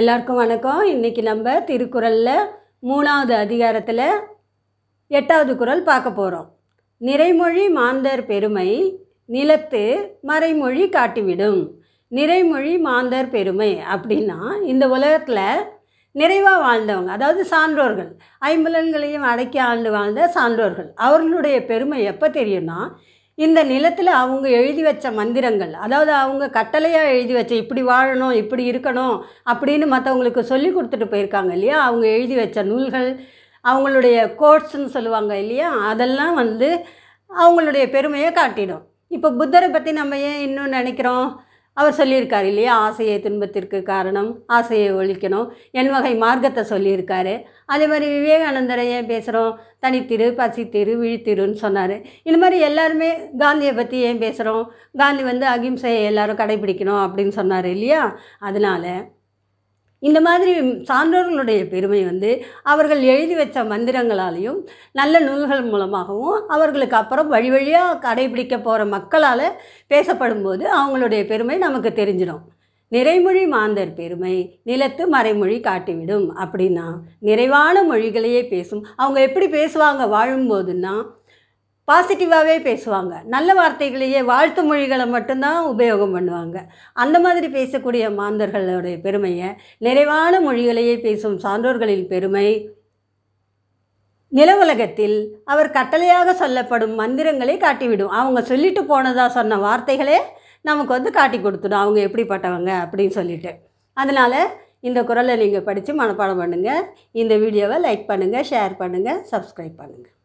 எல்லாருக்கும் வணக்கம் இன்னைக்கு நம்ம திருக்குறளில் மூணாவது அதிகாரத்தில் எட்டாவது குரல் பார்க்க போகிறோம் நிறைமொழி மாந்தர் பெருமை நிலத்து மறைமொழி காட்டிவிடும் நிறைமொழி மாந்தர் பெருமை அப்படின்னா இந்த உலகத்தில் நிறைவாக வாழ்ந்தவங்க அதாவது சான்றோர்கள் ஐம்புலன்களையும் அடக்கி ஆண்டு வாழ்ந்த சான்றோர்கள் அவர்களுடைய பெருமை எப்போ தெரியும்னா இந்த நிலத்தில் அவங்க எழுதி வச்ச மந்திரங்கள் அதாவது அவங்க கட்டளையாக எழுதி வச்ச இப்படி வாழணும் இப்படி இருக்கணும் அப்படின்னு மற்றவங்களுக்கு சொல்லி கொடுத்துட்டு போயிருக்காங்க இல்லையா அவங்க எழுதி வச்ச நூல்கள் அவங்களுடைய கோட்ஸ்ன்னு சொல்லுவாங்க இல்லையா அதெல்லாம் வந்து அவங்களுடைய பெருமையை காட்டிடும் இப்போ புத்தரை பற்றி நம்ம ஏன் இன்னும் நினைக்கிறோம் அவர் சொல்லியிருக்கார் இல்லையா ஆசையை துன்பத்திற்கு காரணம் ஆசையை ஒழிக்கணும் என் வகை மார்க்கத்தை சொல்லியிருக்காரு அதே மாதிரி விவேகானந்தரை ஏன் பேசுகிறோம் தனித்திரு பசித்திரு விழித்திருன்னு சொன்னார் இந்த மாதிரி எல்லாருமே காந்தியை பற்றி ஏன் பேசுகிறோம் காந்தி வந்து அகிம்சையை எல்லோரும் கடைபிடிக்கணும் அப்படின்னு சொன்னார் இல்லையா அதனால் இந்த மாதிரி சான்றோர்களுடைய பெருமை வந்து அவர்கள் எழுதி வச்ச மந்திரங்களாலையும் நல்ல நூல்கள் மூலமாகவும் அவர்களுக்கு அப்புறம் வழி வழியாக கடைபிடிக்க போகிற மக்களால் பேசப்படும்போது அவங்களுடைய பெருமை நமக்கு தெரிஞ்சிடும் நிறைமொழி மாந்தர் பெருமை நிலத்து மறைமொழி காட்டிவிடும் அப்படின்னா நிறைவான மொழிகளையே பேசும் அவங்க எப்படி பேசுவாங்க வாழும்போதுன்னா பாசிட்டிவாகவே பேசுவாங்க நல்ல வார்த்தைகளையே வாழ்த்து மொழிகளை மட்டும்தான் உபயோகம் பண்ணுவாங்க அந்த மாதிரி பேசக்கூடிய மாந்தர்களுடைய பெருமையை நிறைவான மொழிகளையே பேசும் சான்றோர்களின் பெருமை நில உலகத்தில் அவர் கட்டளையாக சொல்லப்படும் மந்திரங்களை காட்டிவிடும் அவங்க சொல்லிட்டு போனதாக சொன்ன வார்த்தைகளே நமக்கு வந்து காட்டி கொடுத்துடும் அவங்க எப்படிப்பட்டவங்க அப்படின்னு சொல்லிட்டு அதனால் இந்த குரலை நீங்கள் படித்து மனப்பாடம் பண்ணுங்கள் இந்த வீடியோவை லைக் பண்ணுங்கள் ஷேர் பண்ணுங்கள் சப்ஸ்கிரைப் பண்ணுங்கள்